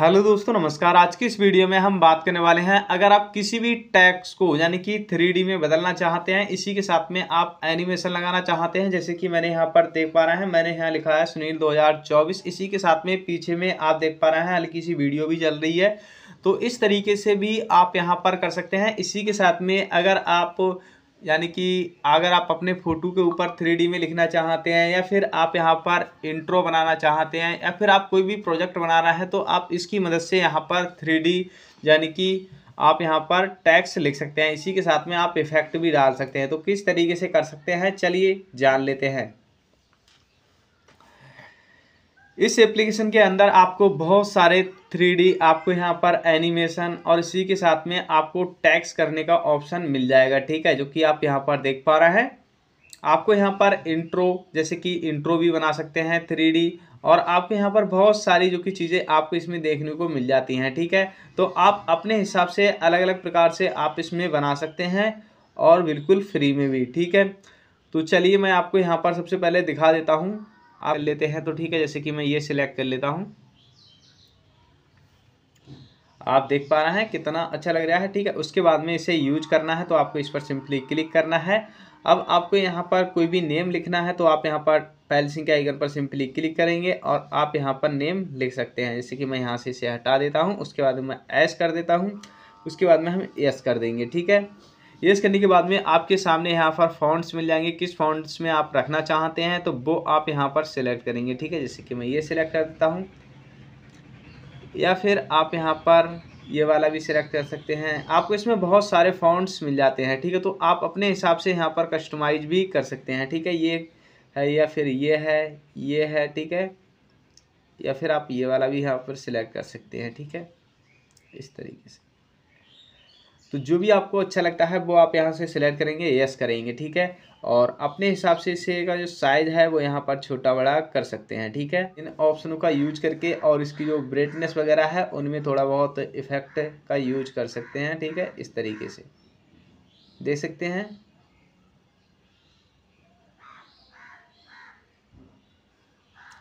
hello दोस्तों नमस्कार आज की इस वीडियो में हम बात करने वाले हैं अगर आप किसी भी टैक्स को यानी कि थ्री में बदलना चाहते हैं इसी के साथ में आप एनिमेशन लगाना चाहते हैं जैसे कि मैंने यहाँ पर देख पा रहे हैं मैंने यहाँ लिखा है सुनील 2024 इसी के साथ में पीछे में आप देख पा रहे हैं हल्की सी वीडियो भी चल रही है तो इस तरीके से भी आप यहाँ पर कर सकते हैं इसी के साथ में अगर आप यानी कि अगर आप अपने फ़ोटो के ऊपर थ्री में लिखना चाहते हैं या फिर आप यहाँ पर इंट्रो बनाना चाहते हैं या फिर आप कोई भी प्रोजेक्ट बनाना है तो आप इसकी मदद से यहाँ पर थ्री यानी कि आप यहाँ पर टैक्स लिख सकते हैं इसी के साथ में आप इफेक्ट भी डाल सकते हैं तो किस तरीके से कर सकते हैं चलिए जान लेते हैं इस एप्लीकेशन के अंदर आपको बहुत सारे थ्री आपको यहाँ पर एनिमेशन और इसी के साथ में आपको टैक्स करने का ऑप्शन मिल जाएगा ठीक है जो कि आप यहाँ पर देख पा रहे हैं आपको यहाँ पर इंट्रो जैसे कि इंट्रो भी बना सकते हैं थ्री और आपको यहाँ पर बहुत सारी जो कि चीज़ें आपको इसमें देखने को मिल जाती हैं ठीक है तो आप अपने हिसाब से अलग अलग प्रकार से आप इसमें बना सकते हैं और बिल्कुल फ्री में भी ठीक है तो चलिए मैं आपको यहाँ पर सबसे पहले दिखा देता हूँ आप लेते हैं तो ठीक है जैसे कि मैं ये सिलेक्ट कर लेता हूँ आप देख पा रहे हैं कितना अच्छा लग रहा है ठीक है उसके बाद में इसे यूज करना है तो आपको इस पर सिंपली क्लिक करना है अब आपको यहाँ पर कोई भी नेम लिखना है तो आप यहाँ पर पैलसिंग के आइकन पर सिंपली क्लिक करेंगे और आप यहाँ पर नेम लिख सकते हैं जैसे कि मैं यहाँ से इसे हटा देता हूँ उसके बाद मैं ऐस कर देता हूँ उसके बाद में हम यस कर देंगे ठीक है यस करने के बाद में आपके सामने यहाँ पर फॉन्ट्स मिल जाएंगे किस फॉन्ट्स में आप रखना चाहते हैं तो वो आप यहाँ पर सिलेक्ट करेंगे ठीक है जैसे कि मैं ये सिलेक्ट कर देता हूँ या फिर आप यहाँ पर ये वाला भी सिलेक्ट कर सकते हैं आपको इसमें बहुत सारे फ़ॉन्ट्स मिल जाते हैं ठीक है तो आप अपने हिसाब से यहाँ पर कस्टमाइज भी कर सकते हैं ठीक है ये है या फिर ये है ये है ठीक है या फिर आप ये वाला भी यहाँ पर सिलेक्ट कर सकते हैं ठीक है इस तरीके से तो जो भी आपको अच्छा लगता है वो आप यहाँ से सिलेक्ट करेंगे यस करेंगे ठीक है और अपने हिसाब से इसे का जो साइज़ है वो यहाँ पर छोटा बड़ा कर सकते हैं ठीक है इन ऑप्शनों का यूज करके और इसकी जो ब्राइटनेस वगैरह है उनमें थोड़ा बहुत इफ़ेक्ट का यूज कर सकते हैं ठीक है इस तरीके से देख सकते हैं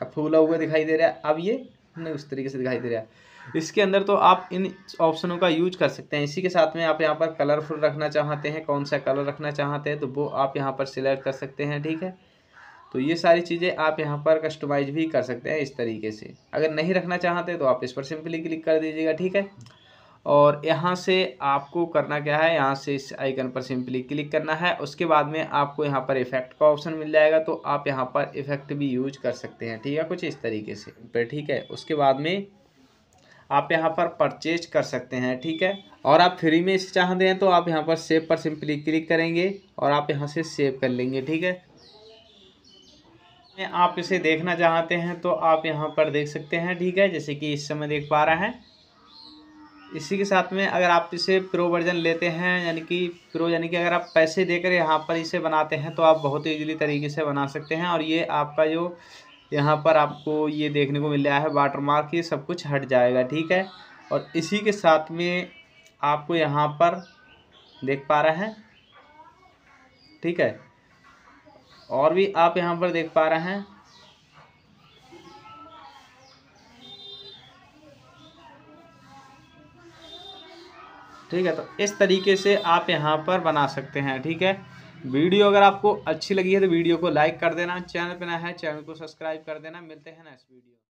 अब फूला हुआ दिखाई दे रहा है अब ये उस तरीके से दिखाई दे रहा है इसके अंदर तो आप इन ऑप्शनों का यूज कर सकते हैं इसी के साथ में आप यहाँ पर कलरफुल रखना चाहते हैं कौन सा कलर रखना चाहते हैं तो वो आप यहाँ पर सिलेक्ट कर सकते हैं ठीक है तो ये सारी चीज़ें आप यहाँ पर कस्टमाइज भी कर सकते हैं इस तरीके से अगर नहीं रखना चाहते तो आप इस पर सिंपली क्लिक कर दीजिएगा ठीक है और यहाँ से आपको करना क्या है यहाँ से इस आइकन पर सिंपली क्लिक करना है उसके बाद में आपको यहाँ पर इफेक्ट का ऑप्शन मिल जाएगा तो आप यहाँ पर इफेक्ट भी यूज कर सकते हैं ठीक है कुछ इस तरीके से ठीक है उसके बाद में आप यहाँ पर परचेज कर सकते हैं ठीक है और आप फ्री में इसे चाहते हैं तो आप यहाँ पर सेव पर सिंपली क्लिक करेंगे और आप यहाँ से सेव कर लेंगे ठीक है आप इसे देखना चाहते हैं तो आप यहाँ पर देख सकते हैं ठीक है जैसे कि इस समय देख पा रहा है इसी के साथ में अगर आप इसे प्रो वर्जन लेते हैं यानी कि प्रो यानी कि अगर आप पैसे देकर यहाँ पर इसे बनाते हैं तो आप बहुत ही ईजिली तरीके से बना सकते हैं और ये आपका जो यहाँ पर आपको ये देखने को मिल रहा है वाटर मार्क ये सब कुछ हट जाएगा ठीक है और इसी के साथ में आपको यहाँ पर देख पा रहे हैं ठीक है और भी आप यहाँ पर देख पा रहे हैं ठीक है तो इस तरीके से आप यहाँ पर बना सकते हैं ठीक है वीडियो अगर आपको अच्छी लगी है तो वीडियो को लाइक कर देना चैनल पर ना है चैनल को सब्सक्राइब कर देना मिलते हैं नेक्स्ट वीडियो